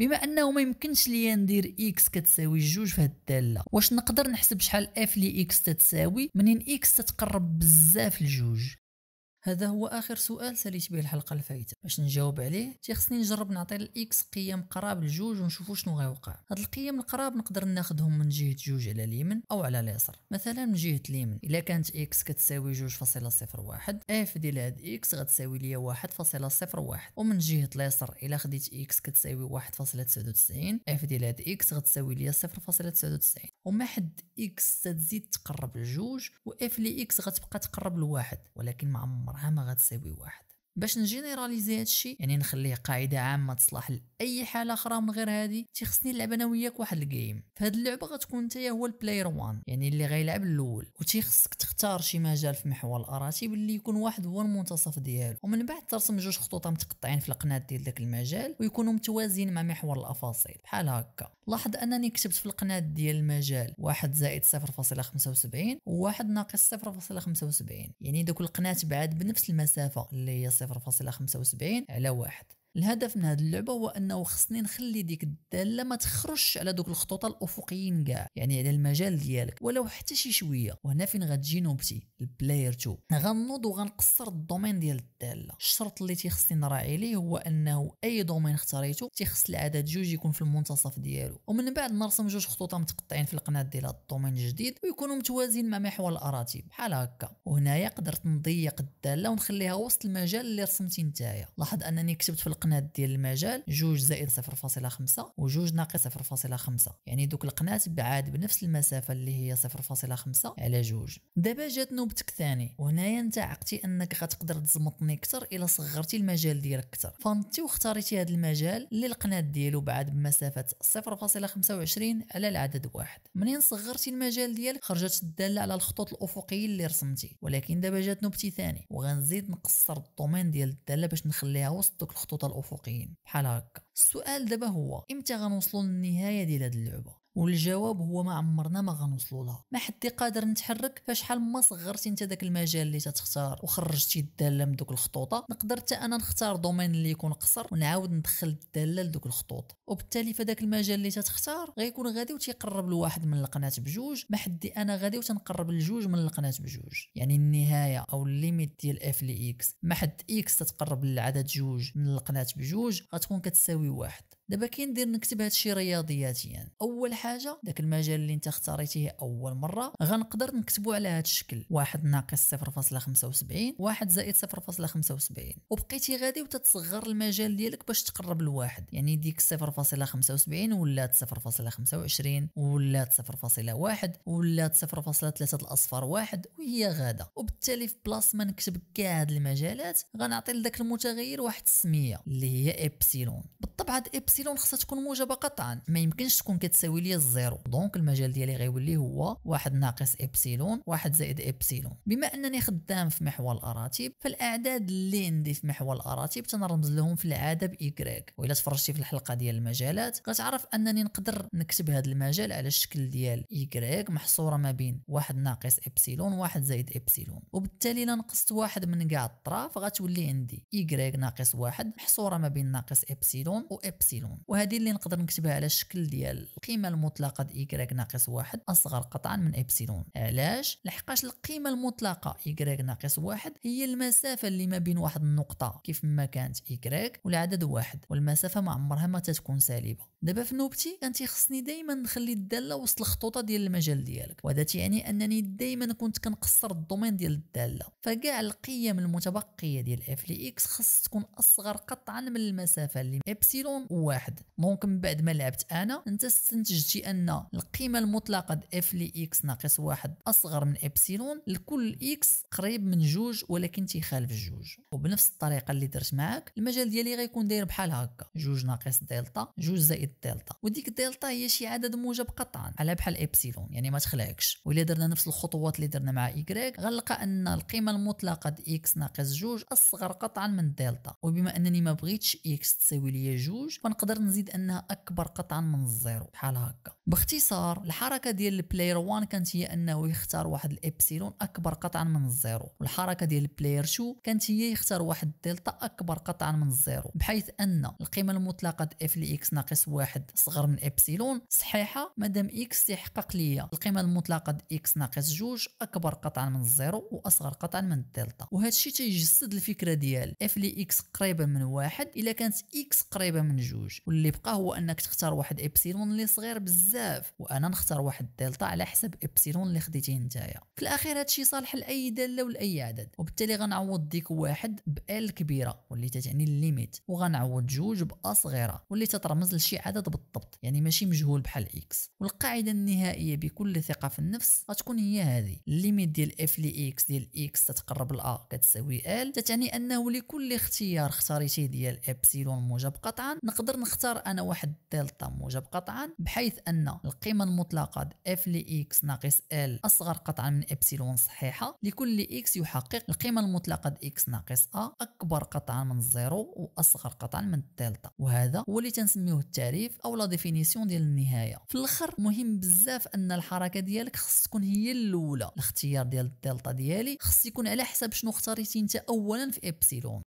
بما انه ما يمكنش ليا ندير اكس كتساوي جوج في هذه الداله واش نقدر نحسب شحال اف لي اكس تتساوي منين اكس تتقرب بزاف لجوج هذا هو اخر سؤال ساليت به الحلقه الفايته باش نجاوب عليه تيخصني نجرب نعطي الاكس قيم قراب لجوج ونشوفوا شنو غيوقع هاد القيم القراب نقدر ناخذهم من جهه جوج على اليمين او على اليسار مثلا من جهه اليمين الا كانت اكس كتساوي 2.01 اف ديال هاد اكس غتساوي ليا 1.01 ومن جهه اليسار الا خديت اكس كتساوي 1.99 اف ديال هاد اكس غتساوي ليا 0.99 وما حد اكس تزيد تقرب لجوج واف لي اكس غتبقى تقرب لواحد ولكن مع عمرها ما غتساوي واحد باش نجينيراليزي هادشي يعني نخليه قاعده عامه تصلح لاي حاله اخرى من غير هادي تيخصني نلعب انا وياك واحد الجيم فهاد اللعبه غتكون انت هو البلاير وان يعني اللي غيلعب الاول وتيخصك تختار شي مجال في محور الاراتب اللي يكون واحد هو المنتصف ديالو ومن بعد ترسم جوج خطوط متقطعين في القناه ديال داك المجال ويكونوا متوازيين مع محور الافاصيل بحال هكا لاحظ انني كتبت في القناه ديال المجال واحد زائد 0.75 وواحد ناقص 0.75 يعني دوك القناه بعاد بنفس المسافه اللي هي 0.75 على واحد الهدف من هذه اللعبه هو انه خصني نخلي ديك الداله ما تخرجش على دوك الخطوط الافقيين كاع يعني على المجال ديالك ولو حتى شي شويه وهنا فين غتجي نوبتي البلاير 2 غنوض وغنقصر الدومين ديال الداله الشرط اللي تيخصني نراعي ليه هو انه اي دومين اختاريته تيخص العدد جوج يكون في المنتصف ديالو ومن بعد نرسم جوج خطوط متقطعين في القناه ديال هذا الدومين الجديد ويكونوا متوازين مع محور الاراضي بحال هكا وهنايا قدرت نضيق الداله ونخليها وسط المجال اللي رسمتي نتايا لاحظ انني كتبت في القناه ديال المجال جوج زائد 0.5 وجوج ناقص 0.5 يعني دوك القناه بعاد بنفس المسافه اللي هي 0.5 على جوج دابا جات نوبتك ثاني وهنايا انت عقتي انك غتقدر تزمطني اكثر الا صغرتي المجال ديالك اكثر فانتي واختاريتي هذا المجال اللي القناه ديالو بعاد بمسافه 0.25 على العدد واحد منين صغرتي المجال ديالك خرجت الداله على الخطوط الافقيه اللي رسمتي ولكن دابا جات نوبتي ثاني وغنزيد نقصر الدومين ديال الداله باش نخليها وسط دوك الخطوط الافقيين بحال هكا السؤال دابا هو امتى غنوصلوا للنهايه ديال هذه اللعبه والجواب هو ما عمرنا ما غنوصلوا لها ما حد قادر نتحرك فشحال ما صغرتي انت داك المجال اللي تتختار وخرجتي الداله من دوك الخطوطه نقدر حتى انا نختار دومين اللي يكون قصر ونعاود ندخل الداله لدوك الخطوط وبالتالي فداك المجال اللي تتختار غيكون غادي وتيقرب لواحد من القناه بجوج ما حدي انا غادي وتنقرب لجوج من القناه بجوج يعني النهايه او الليميت ديال اف لي اكس ما حد اكس تتقرب للعدد جوج من القناه بجوج غتكون كتساوي واحد دابا كي ندير نكتب هادشي رياضياتيا يعني. اول حاجه داك المجال اللي انت اختاريتيه اول مره غنقدر نكتبو على هاد الشكل واحد ناقص 0.75 واحد زائد 0.75 وبقيتي غادي وتتصغر المجال ديالك باش تقرب لواحد يعني ديك 0.75 ولات 0.25 ولات 0.1 ولات 0.3 الاصفر واحد وهي غادا وبالتالي في بلاص ما نكتب كاع هاد المجالات غنعطي لذاك المتغير واحد السميه اللي هي ابسيلون بالطبع هاد ابسيلون السيلون خصها تكون موجبه قطعا ما يمكنش تكون كتساوي ليا الزيرو دونك المجال ديالي غيولي هو واحد ناقص ابسيلون واحد زائد ابسيلون بما انني خدام في محور الاراتيب فالاعداد اللي عندي في محور الاراتيب تنرمز لهم في العاده بايكغيك والا تفرجتي في الحلقه ديال المجالات غتعرف انني نقدر نكتب هذا المجال على الشكل ديال ايكغيك محصوره ما بين واحد ناقص ابسيلون واحد زائد ابسيلون وبالتالي الا نقصت واحد من كاع الطراف غتولي عندي ايكغيك ناقص واحد محصوره ما بين ناقص ابسيلون وابسيلون وهذه اللي نقدر نكتبها على الشكل ديال القيمه المطلقه دي y ناقص واحد اصغر قطعا من ابسيلون علاش لحقاش القيمه المطلقه ايكغيك ناقص واحد هي المسافه اللي ما بين واحد النقطه كيف ما كانت ايكغيك والعدد واحد والمسافه ما عمرها ما تتكون سالبه دابا في نوبتي كان تيخصني دائما نخلي الداله وسط الخطوطه ديال المجال ديالك وهذا تيعني انني دائما كنت كنقصر الدومين ديال الداله فكاع القيم المتبقيه ديال اف لي اكس خص تكون اصغر قطعا من المسافه اللي ابسيلون واحد واحد دونك من بعد ما لعبت انا انت استنتجتي ان القيمه المطلقه د اف لي اكس ناقص واحد اصغر من ابسيلون لكل اكس قريب من جوج ولكن تيخالف جوج وبنفس الطريقه اللي درت معاك المجال ديالي غيكون داير بحال هكا جوج ناقص دلتا جوج زائد دلتا وديك دلتا هي شي عدد موجب قطعا على بحال ابسيلون يعني ما تخلعكش و درنا نفس الخطوات اللي درنا مع ايكغيك غنلقى ان القيمه المطلقه د اكس ناقص جوج اصغر قطعا من دلتا وبما انني ما بغيتش اكس تساوي ليا جوج نقدر نزيد انها اكبر قطعا من الزيرو بحال هكا باختصار الحركه ديال البلاير 1 كانت هي انه يختار واحد الابسيلون اكبر قطعا من الزيرو والحركه ديال البلاير 2 كانت هي يختار واحد الدلتا اكبر قطعا من الزيرو بحيث ان القيمه المطلقه اف اف لاكس ناقص واحد صغر من ابسيلون صحيحه مادام اكس يحقق ليا القيمه المطلقه اكس ناقص جوج اكبر قطعا من الزيرو واصغر قطعا من الدلتا وهذا الشيء تيجسد الفكره ديال اف لاكس قريبه من واحد الا كانت اكس قريبه من جوج واللي بقى هو انك تختار واحد ابسيلون اللي صغير بزاف بزاف وانا نختار واحد الدلتا على حسب ابسيلون اللي خديتيه نتايا في الاخير هادشي صالح لاي داله ولاي عدد وبالتالي غنعوض ديك واحد ب ال كبيره واللي تتعني الليميت وغنعوض جوج صغيره واللي تترمز لشي عدد بالضبط يعني ماشي مجهول بحال اكس والقاعده النهائيه بكل ثقه في النفس غتكون هي هذه الليميت ديال اف لي اكس ديال اكس تتقرب لأ كتساوي ال تتعني انه لكل اختيار اختاريتي ديال ابسيلون موجب قطعا نقدر نختار انا واحد دلتا موجب قطعا بحيث ان القيمة المطلقة اف لإكس ناقص ال أصغر قطعا من إبسيلون صحيحة لكل إكس يحقق القيمة المطلقة إكس ناقص أ أكبر قطعا من الزيرو وأصغر قطعا من الدلتا وهذا هو اللي تنسميوه التعريف أو لا ديفينيسيون ديال النهاية في الآخر مهم بزاف أن الحركة ديالك خص تكون هي الأولى الاختيار ديال الدلتا ديالي خص يكون على حسب شنو اختاريتي أنت أولا في إبسيلون